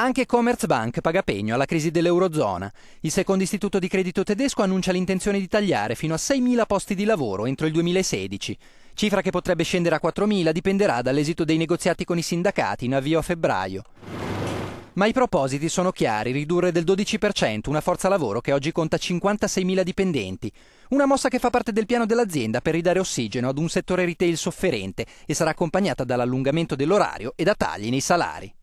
Anche Commerzbank paga pegno alla crisi dell'Eurozona. Il secondo istituto di credito tedesco annuncia l'intenzione di tagliare fino a 6.000 posti di lavoro entro il 2016. Cifra che potrebbe scendere a 4.000 dipenderà dall'esito dei negoziati con i sindacati in avvio a febbraio. Ma i propositi sono chiari, ridurre del 12% una forza lavoro che oggi conta 56.000 dipendenti, una mossa che fa parte del piano dell'azienda per ridare ossigeno ad un settore retail sofferente e sarà accompagnata dall'allungamento dell'orario e da tagli nei salari.